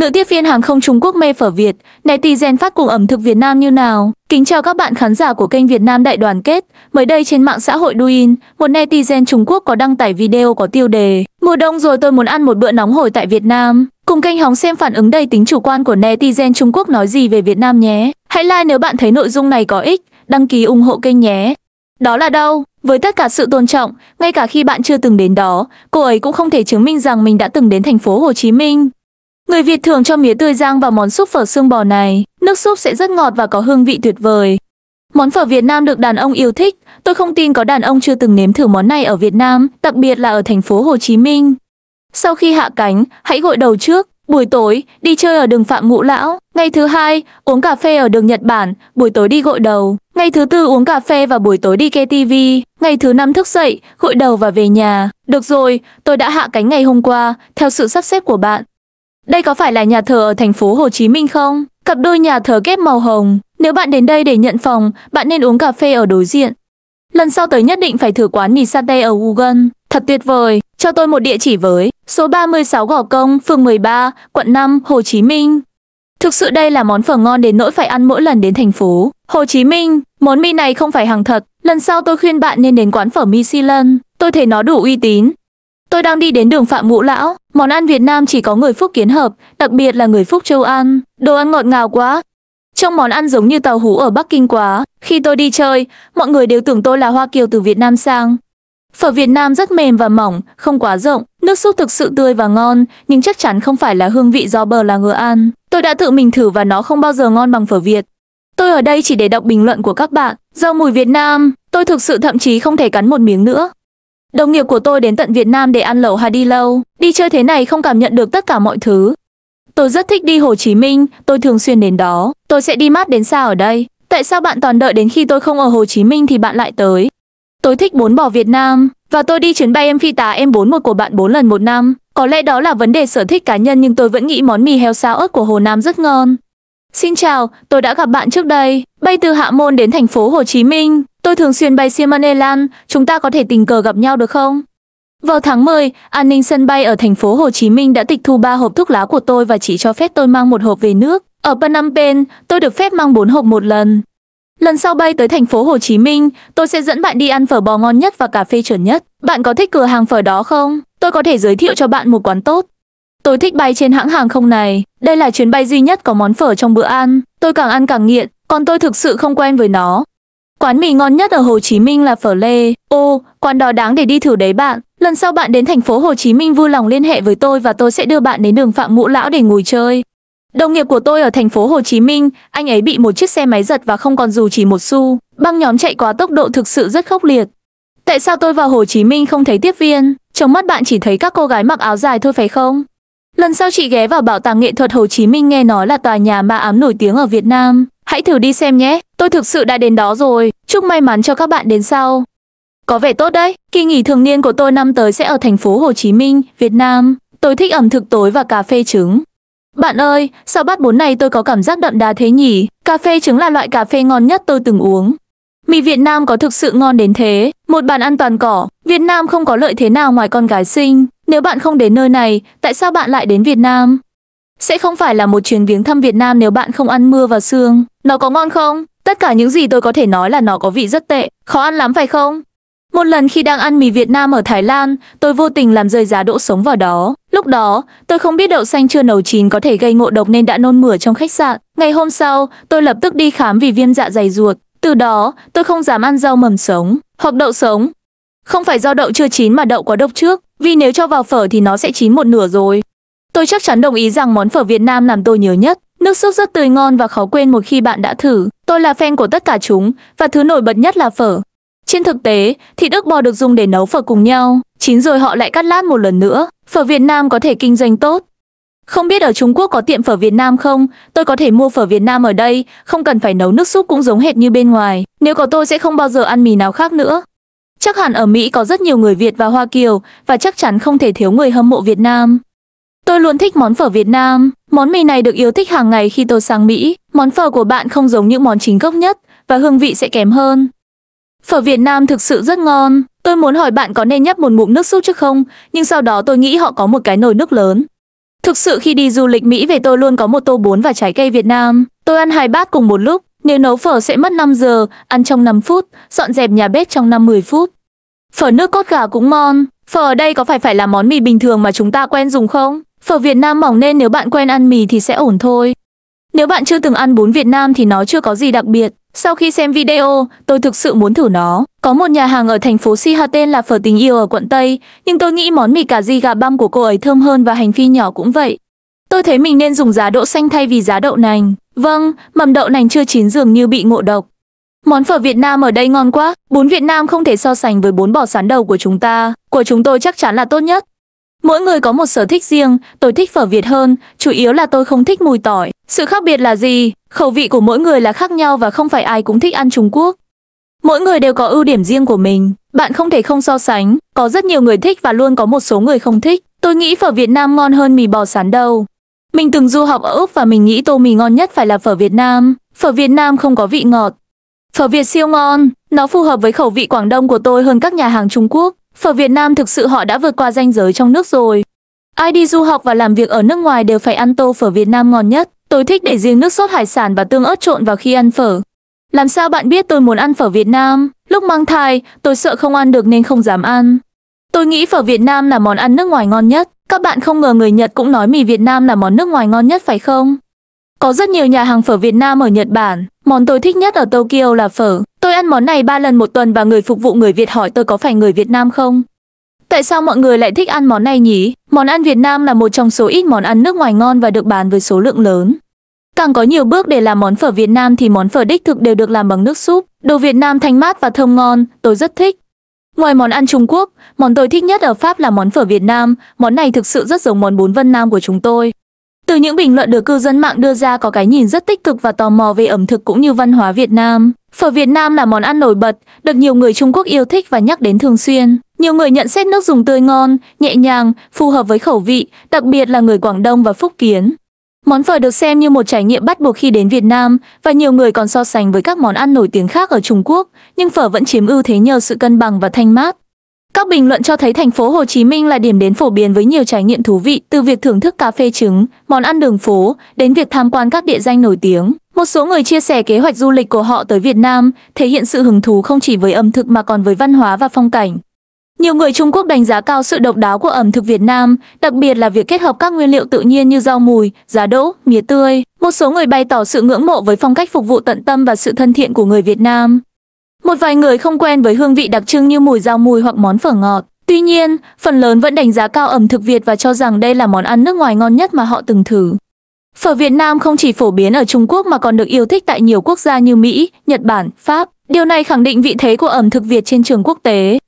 Nữ tiếp viên hàng không Trung Quốc mê phở Việt, netizen phát cùng ẩm thực Việt Nam như nào? Kính chào các bạn khán giả của kênh Việt Nam Đại Đoàn Kết. Mới đây trên mạng xã hội Douyin, một netizen Trung Quốc có đăng tải video có tiêu đề Mùa đông rồi tôi muốn ăn một bữa nóng hổi tại Việt Nam. Cùng kênh hóng xem phản ứng đầy tính chủ quan của netizen Trung Quốc nói gì về Việt Nam nhé. Hãy like nếu bạn thấy nội dung này có ích, đăng ký ủng hộ kênh nhé. Đó là đâu? Với tất cả sự tôn trọng, ngay cả khi bạn chưa từng đến đó, cô ấy cũng không thể chứng minh rằng mình đã từng đến thành phố Hồ Chí Minh. Người Việt thường cho mía tươi rang vào món súp phở xương bò này, nước súp sẽ rất ngọt và có hương vị tuyệt vời. Món phở Việt Nam được đàn ông yêu thích, tôi không tin có đàn ông chưa từng nếm thử món này ở Việt Nam, đặc biệt là ở thành phố Hồ Chí Minh. Sau khi hạ cánh, hãy gội đầu trước, buổi tối đi chơi ở đường Phạm Ngũ Lão, ngày thứ hai uống cà phê ở đường Nhật Bản, buổi tối đi gội đầu, ngày thứ tư uống cà phê và buổi tối đi TV. ngày thứ năm thức dậy, gội đầu và về nhà. Được rồi, tôi đã hạ cánh ngày hôm qua, theo sự sắp xếp của bạn, đây có phải là nhà thờ ở thành phố Hồ Chí Minh không? Cặp đôi nhà thờ ghép màu hồng. Nếu bạn đến đây để nhận phòng, bạn nên uống cà phê ở đối diện. Lần sau tới nhất định phải thử quán mì satay ở Google. Thật tuyệt vời, cho tôi một địa chỉ với số 36 Gò Công, phường 13, quận 5, Hồ Chí Minh. Thực sự đây là món phở ngon đến nỗi phải ăn mỗi lần đến thành phố. Hồ Chí Minh, món mì này không phải hàng thật. Lần sau tôi khuyên bạn nên đến quán phở Michelin. Tôi thấy nó đủ uy tín, Tôi đang đi đến đường Phạm Ngũ Lão, món ăn Việt Nam chỉ có người Phúc kiến hợp, đặc biệt là người Phúc châu ăn, đồ ăn ngọt ngào quá. Trong món ăn giống như tàu hú ở Bắc Kinh quá, khi tôi đi chơi, mọi người đều tưởng tôi là Hoa Kiều từ Việt Nam sang. Phở Việt Nam rất mềm và mỏng, không quá rộng, nước súp thực sự tươi và ngon, nhưng chắc chắn không phải là hương vị do bờ là ngựa ăn. Tôi đã tự mình thử và nó không bao giờ ngon bằng phở Việt. Tôi ở đây chỉ để đọc bình luận của các bạn. Do mùi Việt Nam, tôi thực sự thậm chí không thể cắn một miếng nữa. Đồng nghiệp của tôi đến tận Việt Nam để ăn lẩu Hà Đi Lâu, đi chơi thế này không cảm nhận được tất cả mọi thứ. Tôi rất thích đi Hồ Chí Minh, tôi thường xuyên đến đó, tôi sẽ đi mát đến xa ở đây. Tại sao bạn toàn đợi đến khi tôi không ở Hồ Chí Minh thì bạn lại tới? Tôi thích bốn bỏ Việt Nam, và tôi đi chuyến bay em phi tá em 41 của bạn 4 lần một năm. Có lẽ đó là vấn đề sở thích cá nhân nhưng tôi vẫn nghĩ món mì heo sao ớt của Hồ Nam rất ngon. Xin chào, tôi đã gặp bạn trước đây. Bay từ Hạ Môn đến thành phố Hồ Chí Minh. Tôi thường xuyên bay Siem chúng ta có thể tình cờ gặp nhau được không? Vào tháng 10, an ninh sân bay ở thành phố Hồ Chí Minh đã tịch thu 3 hộp thuốc lá của tôi và chỉ cho phép tôi mang một hộp về nước. Ở Phnom Penh, tôi được phép mang 4 hộp một lần. Lần sau bay tới thành phố Hồ Chí Minh, tôi sẽ dẫn bạn đi ăn phở bò ngon nhất và cà phê chuẩn nhất. Bạn có thích cửa hàng phở đó không? Tôi có thể giới thiệu cho bạn một quán tốt. Tôi thích bay trên hãng hàng không này, đây là chuyến bay duy nhất có món phở trong bữa ăn. Tôi càng ăn càng nghiện, còn tôi thực sự không quen với nó. Quán mì ngon nhất ở Hồ Chí Minh là phở Lê. Ô, quán đó đáng để đi thử đấy bạn. Lần sau bạn đến thành phố Hồ Chí Minh vui lòng liên hệ với tôi và tôi sẽ đưa bạn đến đường Phạm Ngũ Lão để ngồi chơi. Đồng nghiệp của tôi ở thành phố Hồ Chí Minh, anh ấy bị một chiếc xe máy giật và không còn dù chỉ một xu. Băng nhóm chạy quá tốc độ thực sự rất khốc liệt. Tại sao tôi vào Hồ Chí Minh không thấy tiếp viên? Trong mắt bạn chỉ thấy các cô gái mặc áo dài thôi phải không? Lần sau chị ghé vào Bảo tàng nghệ thuật Hồ Chí Minh nghe nói là tòa nhà ma ám nổi tiếng ở Việt Nam. Hãy thử đi xem nhé, tôi thực sự đã đến đó rồi. Chúc may mắn cho các bạn đến sau. Có vẻ tốt đấy, kỳ nghỉ thường niên của tôi năm tới sẽ ở thành phố Hồ Chí Minh, Việt Nam. Tôi thích ẩm thực tối và cà phê trứng. Bạn ơi, sau bát bún này tôi có cảm giác đậm đà thế nhỉ? Cà phê trứng là loại cà phê ngon nhất tôi từng uống. Mì Việt Nam có thực sự ngon đến thế? Một bàn ăn toàn cỏ, Việt Nam không có lợi thế nào ngoài con gái xinh. Nếu bạn không đến nơi này, tại sao bạn lại đến Việt Nam? Sẽ không phải là một chuyến viếng thăm Việt Nam nếu bạn không ăn mưa và xương. Nó có ngon không? Tất cả những gì tôi có thể nói là nó có vị rất tệ, khó ăn lắm phải không? Một lần khi đang ăn mì Việt Nam ở Thái Lan, tôi vô tình làm rơi giá đỗ sống vào đó. Lúc đó, tôi không biết đậu xanh chưa nấu chín có thể gây ngộ độc nên đã nôn mửa trong khách sạn. Ngày hôm sau, tôi lập tức đi khám vì viêm dạ dày ruột. Từ đó, tôi không dám ăn rau mầm sống, hoặc đậu sống. Không phải do đậu chưa chín mà đậu quá độc trước. Vì nếu cho vào phở thì nó sẽ chín một nửa rồi. Tôi chắc chắn đồng ý rằng món phở Việt Nam làm tôi nhớ nhất. Nước súp rất tươi ngon và khó quên một khi bạn đã thử. Tôi là fan của tất cả chúng, và thứ nổi bật nhất là phở. Trên thực tế, thịt ức bò được dùng để nấu phở cùng nhau, chín rồi họ lại cắt lát một lần nữa. Phở Việt Nam có thể kinh doanh tốt. Không biết ở Trung Quốc có tiệm phở Việt Nam không? Tôi có thể mua phở Việt Nam ở đây, không cần phải nấu nước súp cũng giống hệt như bên ngoài. Nếu có tôi sẽ không bao giờ ăn mì nào khác nữa. Chắc hẳn ở Mỹ có rất nhiều người Việt và Hoa Kiều, và chắc chắn không thể thiếu người hâm mộ Việt Nam. Tôi luôn thích món phở Việt Nam. Món mì này được yêu thích hàng ngày khi tôi sang Mỹ. Món phở của bạn không giống những món chính gốc nhất, và hương vị sẽ kém hơn. Phở Việt Nam thực sự rất ngon. Tôi muốn hỏi bạn có nên nhấp một ngụm nước súp trước không, nhưng sau đó tôi nghĩ họ có một cái nồi nước lớn. Thực sự khi đi du lịch Mỹ về tôi luôn có một tô bún và trái cây Việt Nam. Tôi ăn hai bát cùng một lúc. Nếu nấu phở sẽ mất 5 giờ, ăn trong 5 phút, dọn dẹp nhà bếp trong 5-10 phút. Phở nước cốt gà cũng ngon. Phở ở đây có phải phải là món mì bình thường mà chúng ta quen dùng không? Phở Việt Nam mỏng nên nếu bạn quen ăn mì thì sẽ ổn thôi. Nếu bạn chưa từng ăn bún Việt Nam thì nó chưa có gì đặc biệt. Sau khi xem video, tôi thực sự muốn thử nó. Có một nhà hàng ở thành phố Siha tên là Phở Tình Yêu ở quận Tây, nhưng tôi nghĩ món mì cà ri gà băm của cô ấy thơm hơn và hành phi nhỏ cũng vậy. Tôi thấy mình nên dùng giá đỗ xanh thay vì giá đậu nành. Vâng, mầm đậu nành chưa chín dường như bị ngộ độc. Món phở Việt Nam ở đây ngon quá, bún Việt Nam không thể so sánh với bún bò sán đầu của chúng ta, của chúng tôi chắc chắn là tốt nhất. Mỗi người có một sở thích riêng, tôi thích phở Việt hơn, chủ yếu là tôi không thích mùi tỏi. Sự khác biệt là gì? Khẩu vị của mỗi người là khác nhau và không phải ai cũng thích ăn Trung Quốc. Mỗi người đều có ưu điểm riêng của mình, bạn không thể không so sánh, có rất nhiều người thích và luôn có một số người không thích. Tôi nghĩ phở Việt Nam ngon hơn mì bò sán đâu mình từng du học ở Úc và mình nghĩ tô mì ngon nhất phải là phở Việt Nam. Phở Việt Nam không có vị ngọt. Phở Việt siêu ngon, nó phù hợp với khẩu vị Quảng Đông của tôi hơn các nhà hàng Trung Quốc. Phở Việt Nam thực sự họ đã vượt qua ranh giới trong nước rồi. Ai đi du học và làm việc ở nước ngoài đều phải ăn tô phở Việt Nam ngon nhất. Tôi thích để riêng nước sốt hải sản và tương ớt trộn vào khi ăn phở. Làm sao bạn biết tôi muốn ăn phở Việt Nam? Lúc mang thai, tôi sợ không ăn được nên không dám ăn. Tôi nghĩ phở Việt Nam là món ăn nước ngoài ngon nhất. Các bạn không ngờ người Nhật cũng nói mì Việt Nam là món nước ngoài ngon nhất phải không? Có rất nhiều nhà hàng phở Việt Nam ở Nhật Bản. Món tôi thích nhất ở Tokyo là phở. Tôi ăn món này 3 lần một tuần và người phục vụ người Việt hỏi tôi có phải người Việt Nam không? Tại sao mọi người lại thích ăn món này nhỉ? Món ăn Việt Nam là một trong số ít món ăn nước ngoài ngon và được bán với số lượng lớn. Càng có nhiều bước để làm món phở Việt Nam thì món phở đích thực đều được làm bằng nước súp. Đồ Việt Nam thanh mát và thơm ngon, tôi rất thích. Ngoài món ăn Trung Quốc, món tôi thích nhất ở Pháp là món phở Việt Nam, món này thực sự rất giống món bún Vân Nam của chúng tôi. Từ những bình luận được cư dân mạng đưa ra có cái nhìn rất tích cực và tò mò về ẩm thực cũng như văn hóa Việt Nam. Phở Việt Nam là món ăn nổi bật, được nhiều người Trung Quốc yêu thích và nhắc đến thường xuyên. Nhiều người nhận xét nước dùng tươi ngon, nhẹ nhàng, phù hợp với khẩu vị, đặc biệt là người Quảng Đông và Phúc Kiến. Món phở được xem như một trải nghiệm bắt buộc khi đến Việt Nam và nhiều người còn so sánh với các món ăn nổi tiếng khác ở Trung Quốc, nhưng phở vẫn chiếm ưu thế nhờ sự cân bằng và thanh mát. Các bình luận cho thấy thành phố Hồ Chí Minh là điểm đến phổ biến với nhiều trải nghiệm thú vị, từ việc thưởng thức cà phê trứng, món ăn đường phố, đến việc tham quan các địa danh nổi tiếng. Một số người chia sẻ kế hoạch du lịch của họ tới Việt Nam, thể hiện sự hứng thú không chỉ với ẩm thực mà còn với văn hóa và phong cảnh. Nhiều người Trung Quốc đánh giá cao sự độc đáo của ẩm thực Việt Nam, đặc biệt là việc kết hợp các nguyên liệu tự nhiên như rau mùi, giá đỗ, mía tươi. Một số người bày tỏ sự ngưỡng mộ với phong cách phục vụ tận tâm và sự thân thiện của người Việt Nam. Một vài người không quen với hương vị đặc trưng như mùi rau mùi hoặc món phở ngọt. Tuy nhiên, phần lớn vẫn đánh giá cao ẩm thực Việt và cho rằng đây là món ăn nước ngoài ngon nhất mà họ từng thử. Phở Việt Nam không chỉ phổ biến ở Trung Quốc mà còn được yêu thích tại nhiều quốc gia như Mỹ, Nhật Bản, Pháp. Điều này khẳng định vị thế của ẩm thực Việt trên trường quốc tế.